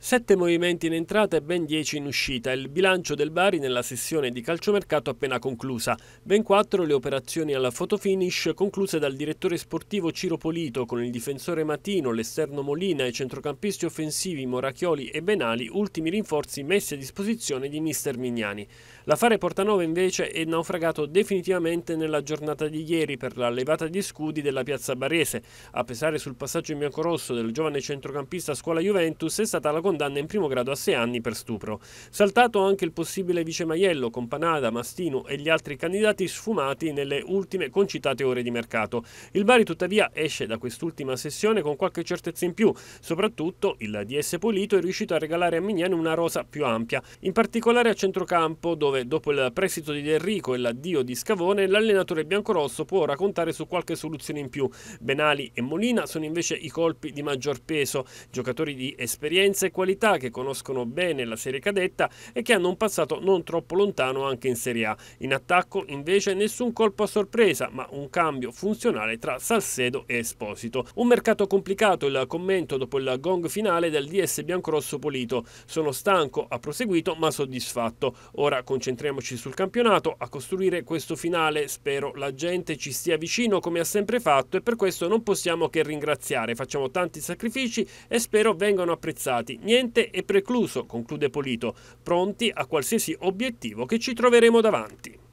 Sette movimenti in entrata e ben dieci in uscita, il bilancio del Bari nella sessione di calciomercato appena conclusa. Ben quattro le operazioni alla fotofinish concluse dal direttore sportivo Ciro Polito con il difensore Matino, l'esterno Molina e i centrocampisti offensivi Morachioli e Benali, ultimi rinforzi messi a disposizione di mister Mignani. L'affare Portanova invece è naufragato definitivamente nella giornata di ieri per la levata di scudi della piazza barese. A pesare sul passaggio in biancorosso del giovane centrocampista scuola Juventus è stata la condanna in primo grado a 6 anni per stupro. Saltato anche il possibile vice Maiello con Panada, Mastino e gli altri candidati sfumati nelle ultime concitate ore di mercato. Il Bari tuttavia esce da quest'ultima sessione con qualche certezza in più, soprattutto il DS Polito è riuscito a regalare a Mignani una rosa più ampia, in particolare a centrocampo dove dopo il prestito di Enrico e l'addio di Scavone l'allenatore biancorosso può ora contare su qualche soluzione in più. Benali e Molina sono invece i colpi di maggior peso, giocatori di esperienze qualità, che conoscono bene la serie cadetta e che hanno un passato non troppo lontano anche in Serie A. In attacco invece nessun colpo a sorpresa, ma un cambio funzionale tra Salcedo e Esposito. Un mercato complicato il commento dopo il gong finale del DS biancorosso Polito. Sono stanco, ha proseguito, ma soddisfatto. Ora concentriamoci sul campionato, a costruire questo finale. Spero la gente ci stia vicino come ha sempre fatto e per questo non possiamo che ringraziare. Facciamo tanti sacrifici e spero vengano apprezzati. Niente è precluso, conclude Polito, pronti a qualsiasi obiettivo che ci troveremo davanti.